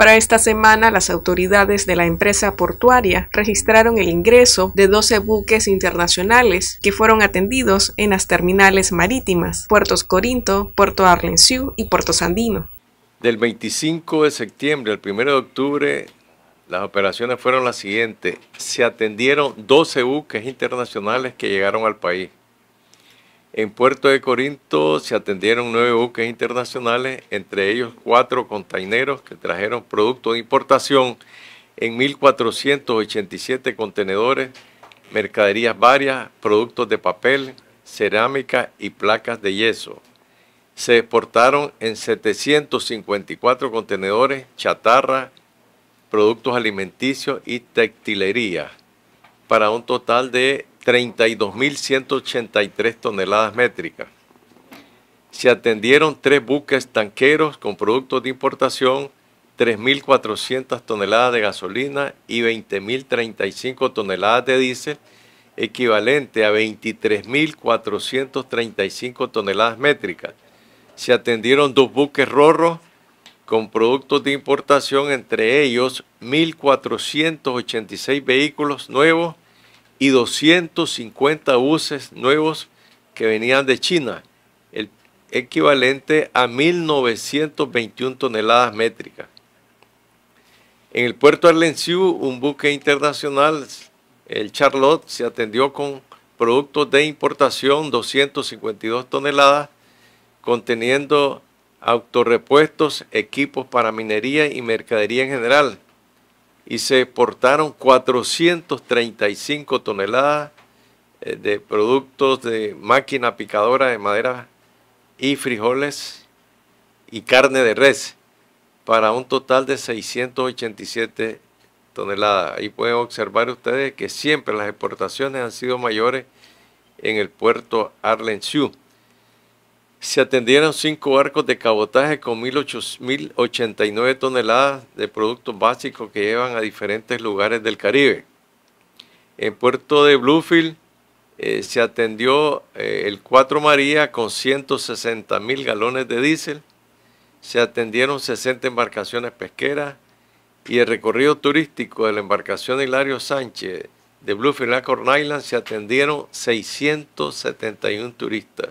Para esta semana, las autoridades de la empresa portuaria registraron el ingreso de 12 buques internacionales que fueron atendidos en las terminales marítimas Puertos Corinto, Puerto Arlenciú y Puerto Sandino. Del 25 de septiembre al 1 de octubre, las operaciones fueron las siguientes. Se atendieron 12 buques internacionales que llegaron al país. En Puerto de Corinto se atendieron nueve buques internacionales, entre ellos cuatro containeros que trajeron productos de importación en 1.487 contenedores, mercaderías varias, productos de papel, cerámica y placas de yeso. Se exportaron en 754 contenedores chatarra, productos alimenticios y textilería, para un total de 32.183 toneladas métricas. Se atendieron tres buques tanqueros con productos de importación, 3.400 toneladas de gasolina y 20.035 toneladas de diésel, equivalente a 23.435 toneladas métricas. Se atendieron dos buques rorros con productos de importación, entre ellos 1.486 vehículos nuevos y 250 buses nuevos que venían de China, el equivalente a 1.921 toneladas métricas. En el puerto Arlenciú, un buque internacional, el Charlotte, se atendió con productos de importación, 252 toneladas, conteniendo autorrepuestos, equipos para minería y mercadería en general, y se exportaron 435 toneladas eh, de productos de máquina picadora de madera y frijoles y carne de res para un total de 687 toneladas. Ahí pueden observar ustedes que siempre las exportaciones han sido mayores en el puerto Sioux se atendieron cinco barcos de cabotaje con 1.089 toneladas de productos básicos que llevan a diferentes lugares del Caribe. En Puerto de Bluefield eh, se atendió eh, el 4 María con 160 mil galones de diésel, se atendieron 60 embarcaciones pesqueras y el recorrido turístico de la embarcación Hilario Sánchez de Bluefield a Corn Island se atendieron 671 turistas.